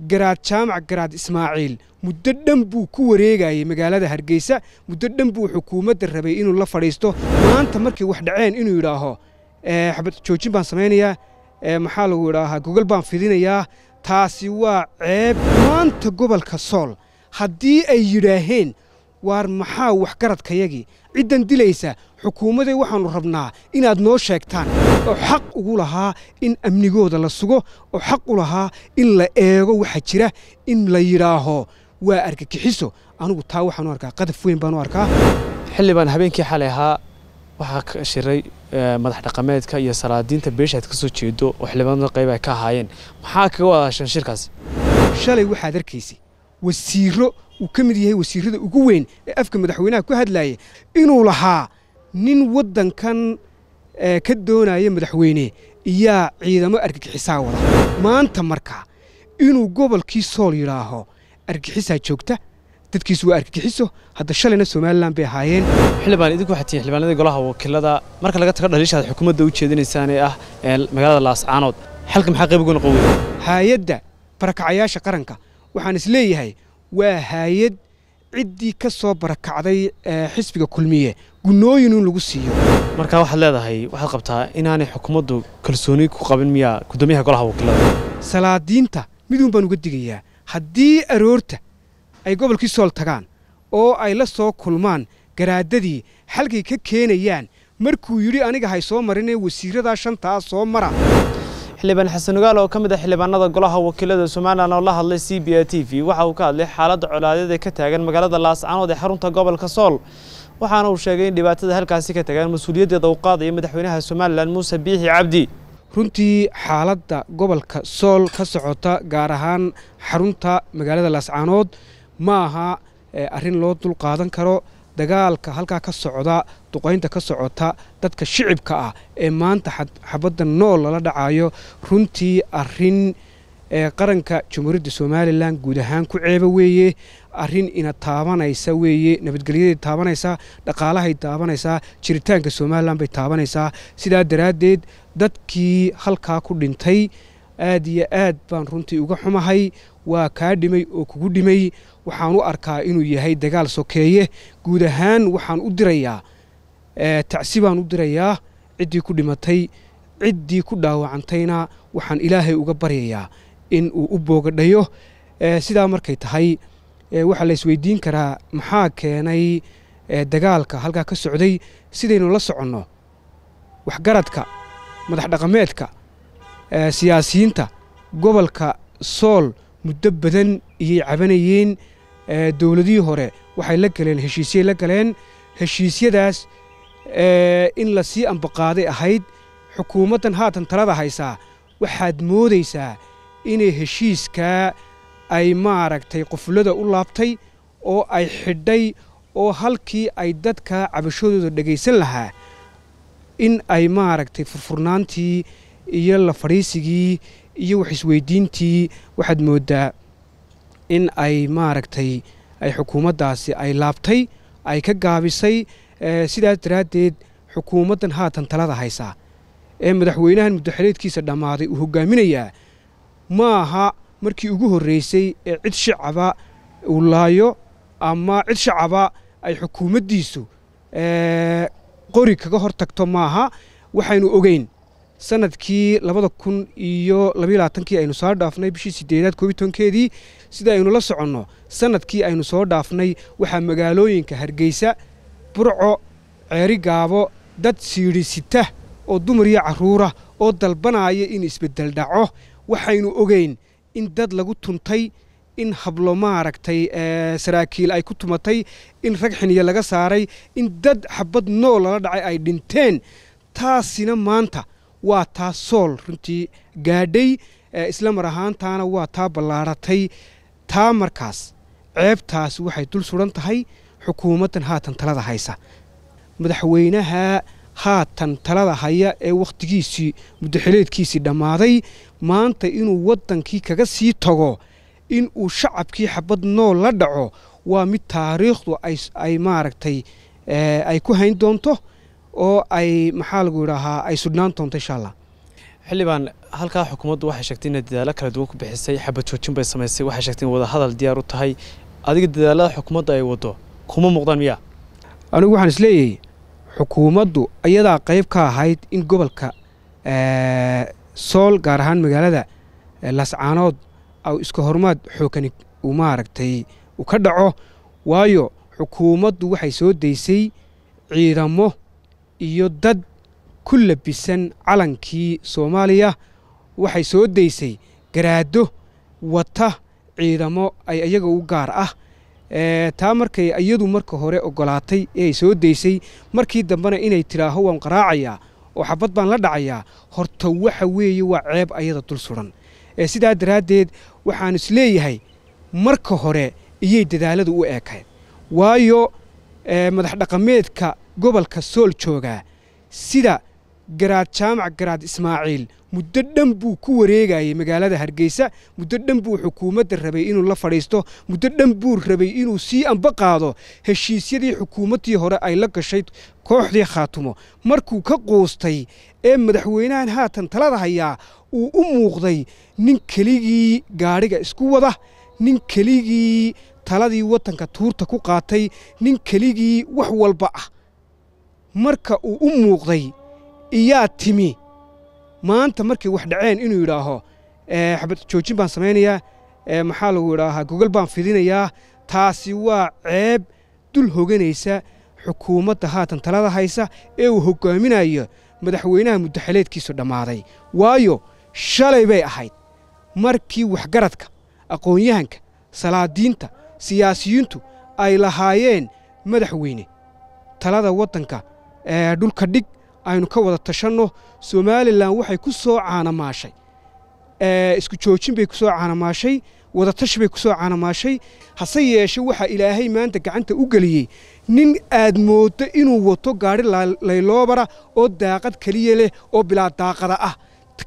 garaad jaamac garaad ismaaciil muddo dhan buu ku wareegayay magaalada hargeysa muddo dhan buu xukuumadda rabay inuu la fadhiisto maanta markay wax dhaceen inuu yidhaaho eh, xabad joojin baan samaynayaa eh, maxaa lagu idhaahaa gogol baan fidinayaa taasi waa ceeb maanta gobolka sool haddii ay yidhaaheen waar maxaa waxgaradkayagii ciddan dilaysa xukuumaday waxaannu rabnaa inaad noo sheegtaan oo xaq ugu lahaa in amnigooda la sugo oo xaq u lahaa in la eego waxa jira in la yidhaaho waa argagixiso anugu taa waxaanu arkaa qadaf weyn baanu u arkaa xildhibaan habeenkii xalay ahaa waxaa ka shiray eh, madax dhaqameedka iyo salaadiinta beeshaad ka soo jeedo oo xildhibaanada qayb ay ka ahaayeen maxaa kaga wadaashan shirkaas shalay waxaad arkaysay wasiiro uu ka mid yahay wasiirada ugu weyn ee afka madaxweynaha ku hadlayay inuu lahaa nin waddankan eh, ka doonaya madaxweyne iyaa ciidamo argagixisaa wada maanta marka inuu gobolkii sool yidhaaho argagixisaa joogta dadkiisu waa argagixiso hadda shalayna somalilan bay ahaayeen xildhibaan idinku waxaa tihiin xildhibaanadii golaha wakiilada marka laga tago dhaliishaad xukuumadda u jeedinaysaan ee ah magaalada laascaanood xalka maxaa qayb ugana qowey hay-adda barakacayaasha qaranka waxaan isleeyahay leeyahay waa haayad ciddii ka soo barakacday xisbiga kulmiye gunooyinuun lagu siiyo markaa waxaad leedahay waxaad qabtaa inaanay xukuumaddu kalsooni ku qabin miyaa guddoomiyaha golaha wakiilada salaadiinta miduun baan uga digayaa haddii aroorta ay gobolkii sool tagaan oo ay la soo kulmaan garaadadii xalkay ka keenayaan markuu yidhi aniga hay soo marine wasiiradaa shantaa soo mara xildhibaan xasan ogaal oo ka mid ah xildhibaanada golaha wakiilada somalilan oo la hadlay c b a t v waxa uu ka hadlay xaaladda colaadeed ee ka taagan magaalada laascaanood ee xarunta gobolka sool waxaana uu sheegay in dhibaatada halkaasi ka tagaan mas-uuliyaddeeda uu qaadaya madaxweynaha somalilan muuse biixi cabdi runtii xaaladda gobolka sool ka socota gaar ahaan xarunta magaalada laascaanood ma aha eh, arrin loo dul qaadan karo dagaalka halkaa ka socda duqaynta ka socota dadka shicibka ah ee maanta xabadda nool lala dhacaayo runtii arin ee qaranka jumhuuriyadda somalilan guud ahaan ku ceeba weeye arrin ina taabanaysa weeye nabadgelyaday taabanaysaa dhaqaalahay taabanaysaa jiritaanka somalilan bay taabanaysaa sidaa daraaddeed dadkii halkaa ku dhintay aad iyo aad baan runtii uga xumahay waa kaa dhimay oo kugu dhimay waxaan u arkaa inuu yahay dagaal sokeeye guud ahaan waxaan u dirayaa eh, tacsi baan u dirayaa ciddii ku dhimatay ciddii ku dhaawacantayna waxaan ilaahay uga baryayaa in uu u boogadhayo eh, sidaa markay tahay eh, waxaa la isweydiin karaa maxaa keenay dagaalka halkaa ka socday sidaynu la soconno waxgaradka madax dhaqameedka siyaasiyiinta gobolka sool muddo badan iyay cabanayeen dowladihii hore waxay la galeen heshiisye la galeen heshiisyadaas in la sii ambaqaaday ahayd xukuumaddan haatan talada haysaa waxaad moodaysaa inay heshiiskaa ay maaragtay qofullada u laabtay oo ay xidhay oo halkii ay dadka cabashadooda dhegaysan lahaa in ay maaragtay furfurnaantii iyo la fadhiisigii iyo wax isweyddiintii waxaad mooddaa in ay maaragtay ay xukuumaddaasi ay laabtay ay ka gaabisay eh, sidaas daraaddeed xukuumaddan haatan talada haysaa ee madaxweynahan muddaxeleedkiisa dhammaaday uu hoggaaminayaa ma aha markii ugu horreysay ee cid shacaba uu laayo ama cid shacaba ay xukuumaddiisu eh, qori kaga hor tagto maaha waxaynu ogeyn sanadkii labada kun iyo labaiy aynu soo dhaafnay bishii sideedaad koobiy tobankeedii sida aynu la soconno sanadkii aynu soo dhaafnay waxaa magaalooyinka hargeysa burco ceeri gaabo dad siidhisita oo dumariyo caruura oo dalbanaya in isbeddel dhaco waxaynu ogeyn in dad lagu tuntay in hablo maaragtay saraakiil ay ku tumatay in rag xiniye laga saaray in dad xabad nool lala dhacay ay dhinteen taasina maanta waa taa sool runtii gaadhay isla mar ahaantaana waa taa ballaaratay taa markaas ceebtaas waxay dul suran tahay xukuumaddan haatan talada haysa madaxweynaha haatan talada haya ee wakhtigiisii muddaxileedkiisii dhammaaday maanta inuu waddankii kaga sii tago in uu shacabkii xabad nool la dhaco waa mid taariikhdu ay maaragtay ay ku hayn doonto oo ay maxaa lagu yidhaahaa ay sudhnaan doonto insha allah xildhibaan halkaa xukuumaddu waxay sheegtay inay dadaalo kala duwan ku bixisay xabad joojin bay samaysay waxay sheegtay in wadahadal diyaar u tahay adiga dadaalada xukuumadda ay waddo kuma muuqdaan miya anigu waxaan isleeyahay xukuumaddu iyadaa qayb ka ahayd in gobolka eh, sool gaar ahaan magaalada eh, lascaanood iska horumaad xoogani uu maaragtay uu ka dhaco waayo xukuumaddu waxay soo daysay ciidamo iyo dad ku labisan calankii soomaaliya waxay soo daysay garaado wata ciidamo ay iyaga u gaar ah taa markay iyadu marka hore ogolaatay ee soo daysay markii dambena inay tidhaaho waan qaraacayaa oo xabad baan la dhacayaa horta waxa weeye waa ceeb ayada dul suran sidaa daraaddeed waxaan isleeyahay marka hore iyay dadaaladu u eekayn waayo madaxdhaqameedka gobolka sool joogaa sida garaad jaamac garaad ismaaciil muddo dhan buu ku wareegayay magaalada hargeysa muddo dhan buu xukuumadda rabay inuu la fadhiisto muddo dhan buu rabay inuu sii amba qaado heshiisyadii xukuumaddii hore ay la gashay kooxdii khaatumo markuu ka quustay ee madaxweynahan haatan talada hayaa uu u muuqday nin keligii gaadhiga isku wada nin keligii taladii waddanka tuurta ku qaatay nin keligii wax walba ah marka uu u muuqday iyaa timi maanta markay wax dhaceen inuu yidhaaho xabad joojin baan samaynayaa maxaa lagu yidhaahaa gogol baan fidinayaa taasi waa ceeb dul hoganaysa xukuumadda haatan talada haysa ee uu hogaaminayo madaxweynaha mudaxaleedkiisu dhammaaday waayo shalay bay ahayd markii waxgaradka aqoon-yahanka salaadiinta siyaasiyiintu ay lahaayeen madaxweyne talada waddanka dhulka dhig aynu ka wada tashanno somalilan waxay ku soo caanamaashay isku joojin bay ku soo caanamaashay wadatashi bay ku caanamaashay hase yeeshe waxaa ilaahay maanta gacanta u geliyey nin aad mooddo inuu wato gaari layloobara oo daaqad keliya leh oo bilaa daaqada ah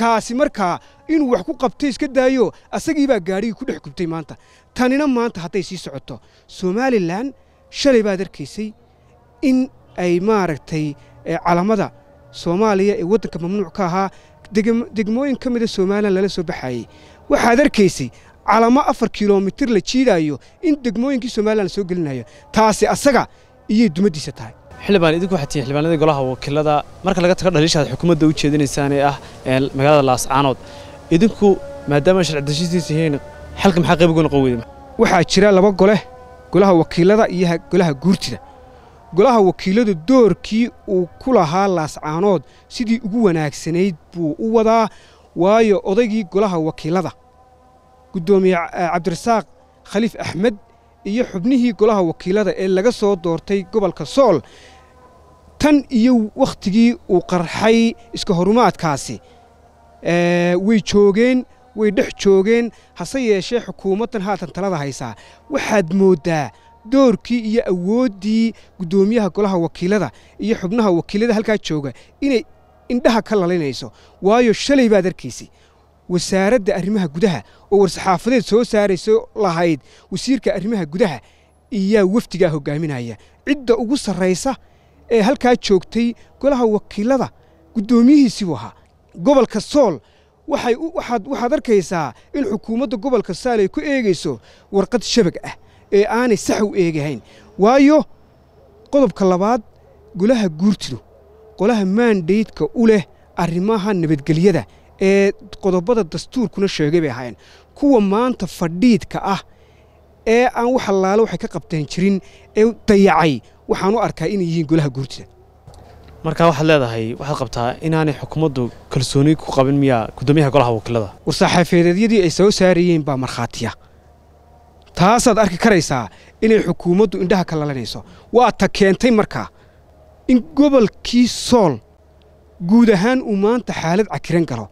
kaasi markaa inuu wax ku qabtay iska daayo asagii baa gaadhigii ku dhex gubtay maanta tanina maanta hadday sii socoto somalilan shalay baad arkaysay in ay maaragtay eh, calamada soomaaliya ee waddanka mamnuuc ka ahaa degmooyin ka mid a ah somalilan lala soo baxaayey waxaad arkaysay calamo afar kilomitir la jiidaayo in degmooyinkii somalilan soo gelinayo taasi asaga iyay dumaddiisa tahay xildhibaan idinku waxaa tihiin xildhibaanadii golaha wakiilada marka laga tago dhaliishaad xukuumadda u jeedinaysaan ah ee ah magaalada laascaanood idinku maadaama sharci dejintiis yihiin xalka maxaa qayb uguna qoweyda waxaa jira laba gole golaha wakiilada iyo golaha guurtida golaha wakiiladu doorkii uu ku lahaa laascaanood sidii ugu wanaagsanayd buu u wadaa waayo odaygii golaha wakiilada guddoomiye cabdirasaaq khaliif axmed iyo xubnihii golaha wakiilada ee laga soo doortay gobolka sool tan iyo wakhtigii uu qarxay iska horumaadkaasi way joogeen way dhex joogeen hase yeeshee xukuumaddan haatan talada haysaa waxaad mooddaa doorkii iyo awooddii guddoomiyaha golaha wakiilada iyo xubnaha wakiilada halkaa jooga inay indhaha ka lalinayso waayo shalay baad arkaysay wasaaradda arrimaha gudaha oo war-saxaafadeed soo saarayso lahayd wasiirka arrimaha gudaha iyaa wafdigaa hogaaminaya cidda ugu sarraysa ee halkaa joogtay golaha wakiilada guddoomiyihiisiibuu ahaa gobolka sool waxaad arkaysaa in xukuumadda gobolka saal ay ku eegayso warqad shabag ah ee aanay sax u eegahayn waayo qodobka labaad golaha guurtidu qolaha maandeydka u leh arrimaha nabadgelyada ee qodobada dastuurkuna sheegay bay ahaayeen kuwa maanta fadhiidka ah ee aan wax allaale waxay ka qabteen jirin ee dayacay waxaan u arkaa inay yihiin golaha guurtida markaa waxaad leedahay waxaad qabtaa inaanay xukuumaddu kalsooni ku qabin miyaa guddoomiyaha golaha wakiilada war saaxaafadeedyadii ay soo saarayeen baa markhaatiya taasaad arki karaysaa inay xukuumaddu indhaha ka lalinayso waa ta keentay marka in gobolkii sool guud ahaan uu maanta xaalad cakiran galo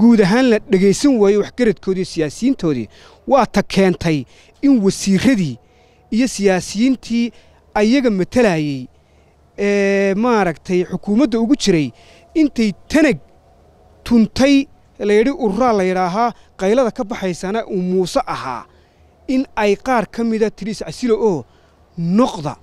guud ahaan la dhagaysan waayo waxgaradkoodii siyaasiyiintoodii waa ta keentay in wasiiradii iyo siyaasiyiintii ayaga matalaayey ee maaragtay xukuumadda ugu jiray intay tanag tuntay layidhi ururaa la yidhaahaa qaylada ka baxaysana uu muuse ahaa in ay qaar ka mida tiriis casilo oo noqda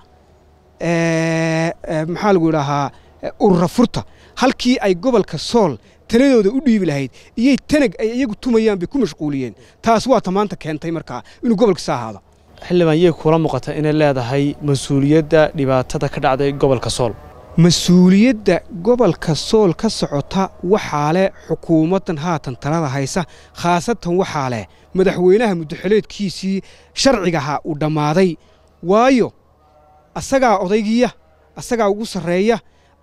eh, eh, maxaa lagu idhaahaa eh, urura furta halkii ay gobolka sool taladooda u dhiibi lahayd iyay tanag ay iyagu tumayaan bay ku mashquuliyeen taas waata maanta keentay markaa inuu gobolka saa ahaado xildhibaan yey kula muuqata inay leedahay mas-uuliyadda dhibaatada ka dhacday gobolka sool mas-uuliyadda gobolka sool ka socota waxaa leh xukuumaddan haatan talada haysa khaasatan waxaa leh madaxweynaha muddaxeleedkiisii sharcigaha uu dhammaaday waayo asagaa odaygiya asagaa ugu sarreeya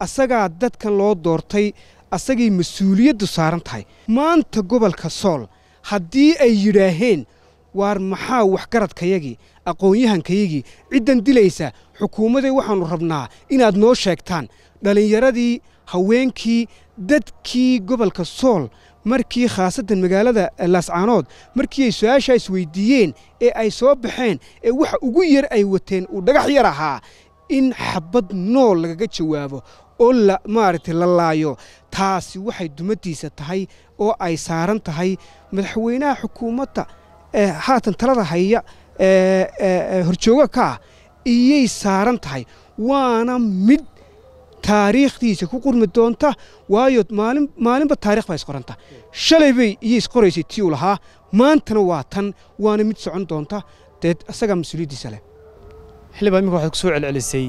asagaa dadkan loo doortay asagay mas-uuliyaddu saaran tahay maanta gobolka sool haddii ay yidhaaheen waar maxaa waxgaradkayagii aqoon-yahankayagii ciddan dilaysa xukuumaday waxaanu rabnaa inaad noo sheegtaan dhallinyaradii haweenkii dadkii gobolka sool markii khaasaddan magaalada laascaanood markii ay su-aashaa isweyddiiyeen ee ay soo baxeen ee waxa ugu yar ay wateen uu dhagax yar ahaa in xabad nool lagaga jawaabo oo la maaragtay la laayo taasi waxay dumaddiisa tahay oo ay saaran tahay madaxweynaha xukuumadda haatan talada haya horjooga ka ah iyay saaran tahay waana mid taariikhdiisa ku qurmi doonta waayo maalinba taarikh baa isqoranta shalay bay iyo isqoraysay tii u lahaa maantana waa tan waana mid socon doonta deed asagaa mas-uuliyaddiisa leh xildhibaan imika waxaad ku soo celcelisay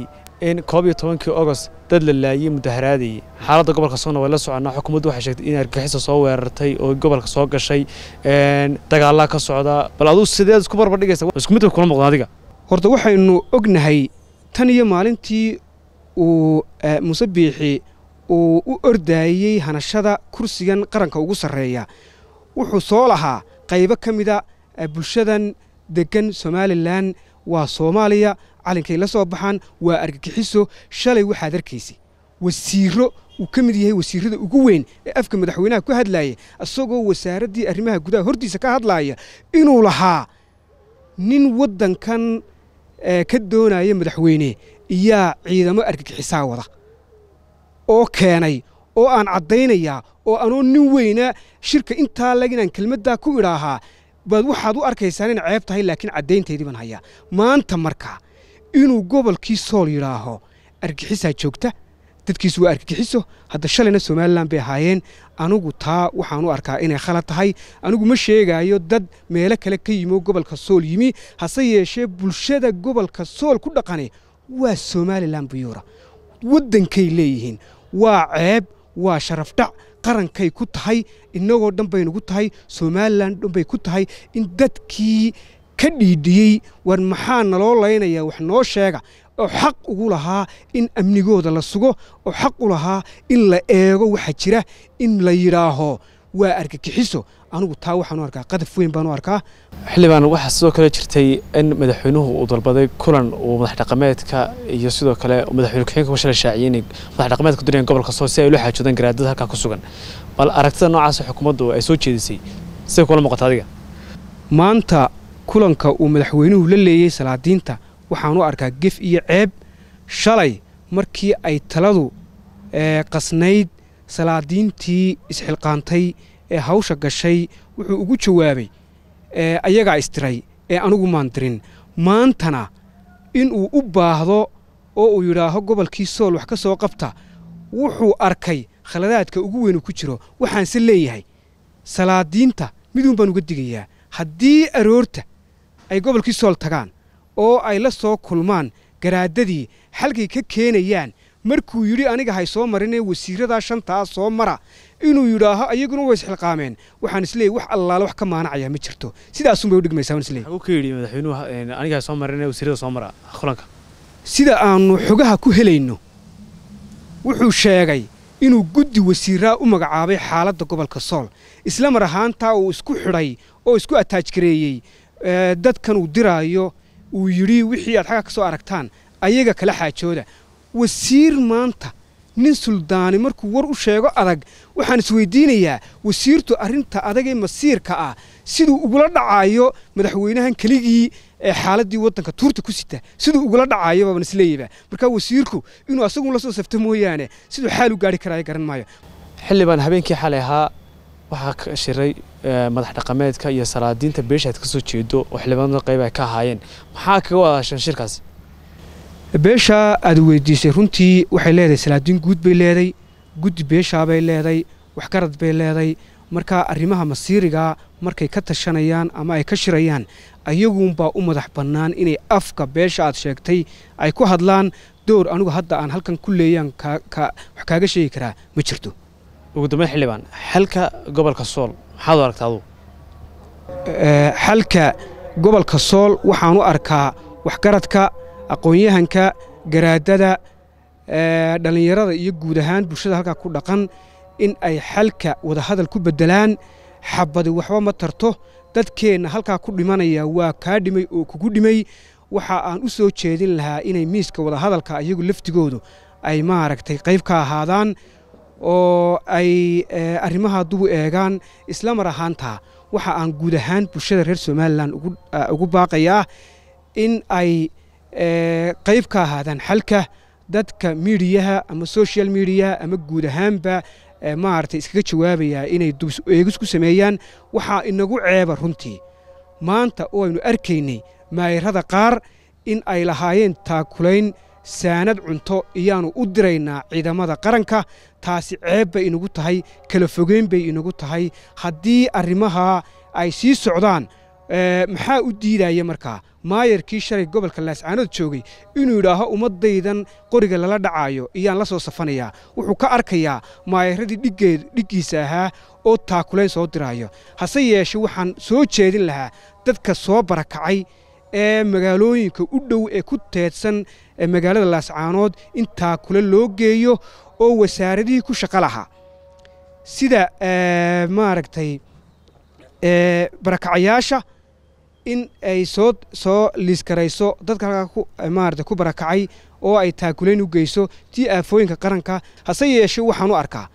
in koob iyo tobankii ogost dad la laayey mudaharaadayay xaaladda gobolka soona way la soconaa xukuumaddu waxay sheegtay in argagixiso soo weerartay oo gobolka soo gashay dagaalaa ka socda bal aduu sideed isku barbardhigaysa isku midka kula muuqda adiga horta waxaynu ognahay tan iyo maalintii uu e, muuse biixi uu u ordaayey hanashada kursigan qaranka ugu sarreeya wuxuu soo lahaa qaybo ka mida ah, e, bulshadan degan somalilan waa soomaaliya calinkay la soo baxaan waa argagixiso shalay waxaad arkaysay wasiiro uu ka mid yahay wasiirada ugu weyn ee afka madaxweynaha ku hadlaaya isagoo wasaaraddii arrimaha gudaha hortiisa ka hadlaaya inuu lahaa nin waddankan ka doonaya madaxweyne iyaa ciidamo argagixisaa wada oo keenay oo aan caddaynayaa oo anoo nin weyna shirka intaa laginaan kelmaddaa ku idhaahaa baad waxaad u arkaysaan in ceeb tahay laakiin caddaynteedii baan hayaa maanta marka inuu gobolkii sool yidhaaho argixisaa joogta dadkiisu waa argagixiso hadda shalayna somalilan bay ahaayeen anigu taa waxaan u arkaa inay khalad tahay anigu ma sheegaayo dad meelo kale ka yimo gobolka sool yimi hase yeeshee bulshada gobolka sool ku dhaqani waa somalilan buyuura waddankay leeyihiin waa ceeb waa sharafdhac qarankay ku tahay innagoo dhan baynugu tahay somalilan dhanbay ku tahay in dadkii ka dhiidhiyey war maxaa naloo laynaya wax noo sheega oo xaq ugu lahaa in amnigooda la sugo oo xaq u lahaa in la eego waxa jira in la yidhaaho waa argagixiso anugu taa waxaan u arkaa qadaf weyn baan arkaa xildhibaan waxaa sidoo kale jirtay in madaxweynuhu uu dalbaday kulan uu madaxdhaqameedka iyo sidoo kale madaxweyne ku-xigeenka ku shalay shaaciyey inay madaxdhaqameedka ku dirayeen gobolka soo si ay ula xaajoodaan garaadada halkaa ku sugan bal aragtida noocaas xukuumaddu ay soo jeedisay siday kula muuqata adiga maanta kulanka uu madaxweynuhu la leeyey salaadiinta waxaanu arkaa gef iyo ceeb shalay markii ay taladu eh, qasnayd salaadiintii isxilqaantay ee hawsha gashay wuxuu ugu jawaabay ee ayagaa istiray ee anigu maan dirin maantana inuu u baahdo oo uu yidhaaho gobolkii sool wax ka soo qabta wuxuu arkay khaladaadka ugu weynu ku jiro waxaanse leeyahay salaadiinta miduun baan uga digayaa haddii aroorta ay gobolkii sool tagaan oo ay la soo kulmaan garaadadii xalkay ka keenayaan markuu yidhi aniga hay soo marinee wasiiradaa shantaa soo mara inuu yidhaaho ayaguna way isxilqaameen waxaan isleeyay wax allaale wax ka maanacaya ma jirto sidaasun bay udhigmaysaa eh, sida aanu xogaha ku helayno wuxuu sheegay inuu guddi wasiiraa u magacaabay xaaladda gobolka sool islamar ahaantaa uu isku xidhay oo isku ataajgareeyey eh, dadkan uu diraayo uu yidhi wixii aad xaga ka soo aragtaan ayaga kala xaajooda wasiir maanta nin suldaani markuu war u sheego adag waxaan isweydiinayaa wasiirtu arrinta adagee masiirka ah siduu ugula dhacaayo madaxweynahan keligii ee xaaladii waddanka tuurta ku sita siduu ugula dhacayo baaban isleeyaba markaa wasiirku inuu asagun la soo safto mooyaane siduu xaal u gaari karaayo garan maayo xildhibaan habeenkii xalay ahaa waxaa ka shiray madax dhaqameedka iyo salaadiinta beesha aad ka soo jeedo oo xildhibaanada qayb ay ka ahaayeen maxaa kaga wada shan shirkaasi beeshaa aad weydiisay runtii waxay leedahay salaadiin guud bay leeday guddi beeshaabay leeday waxgarad bay leeday markaa arrimaha masiiriga markay ka tashanayaan ama ay ka shirayaan ayagunbaa u madax bannaan inay afka beesha aad sheegtay ay ku hadlaan dowr anigu hadda aan halkan ku leeyaan wax kaaga sheegi karaa ma jirto ugu dambeyn xildhibaan xalka gobolka sool maxaad u aragtaa aduu eh, xalka gobolka sool waxaan u arkaa waxgaradka aqoonyahanka garaadada dhallinyarada iyo guud ahaan bulshada halkaa ku dhaqan in ay xalka wadahadal ku beddelaan xabadi waxba ma tarto dadkeenna halkaa ku dhimanaya waa kaa dhimay oo kugu dhimay waxa aan u soo jeedin lahaa inay miiska wadahadalka iyagu laftigoodu ay maaragtay qayb ka ahaadaan oo ay arrimaha dubu eegaan isla mar ahaantaa waxa aan guud ahaan bulshada reer somalilan ugu baaqayaa in ay qayb ka ahaadaan xalka dadka miidiyaha ama social mediaha ama guud ahaanba maaragtay iskaga jawaabayaa inay dubis eegis ku sameeyaan waxaa inagu ceeba runtii maanta oo aynu arkaynay maayirada qaar in ay lahaayeen taakulayn saanad cunto iyaanu u diraynaa ciidamada qaranka taasi ceeb bay inagu tahay kala fogeyn bay inagu tahay haddii arrimahaa ay sii socdaan maxaa u diidaaya markaa maayarkii shalay gobolka laascaanood joogay inuu yidhaaho ummadaydan qoriga lala dhacaayo iyaan la soo safanayaa wuxuu ka arkayaa maayaradii dhiggeed dhiggiisa ahaa oo taakulayn soo diraayo hase yeeshe waxaan soo jeedin lahaa dadka soo barakacay ee magaalooyinka u dhow ee ku teedsan magaalada laascaanood in taakule loo geeyo oo wasaaradihii ku shaqo lahaa sida maaragtay barakacayaasha in ay soo soo liiskarayso dadka halkaa maarata ku barakacay oo ay taakuleyn u geyso tii aafooyinka qaranka hase yeeshee waxaan u arkaa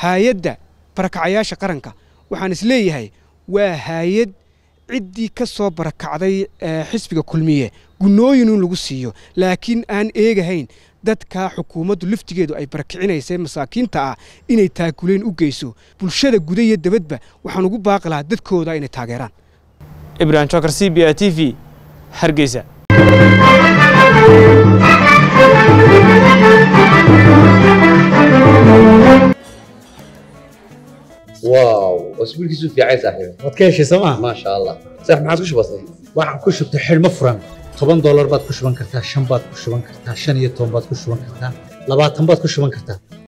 haayadda barakacayaasha qaranka waxaan isleeyahay waa haayad ciddii ka soo barakacday eh, xisbiga kulmiye gunooyin in lagu siiyo laakiin aan eegahayn dadka xukuumaddu laftigeedu ay barakicinaysay masaakiinta ah inay taakuleyn u geyso bulshada guda dabadba waxaan ugu baaqi lahaa dadkooda inay taageeraan ibrahim jokar c b a t v hargeysa واو اسبوع كيسو في عايز احيو وتكيشي سما ما شاء الله صح معك كش بسيط واحد كش بتحل مفرم 10 دولار باد كشبان كرتا 5 باد كشبان كرتا 5 iyo 10 باد كشبان كرتا 20 باد كشبان كرتا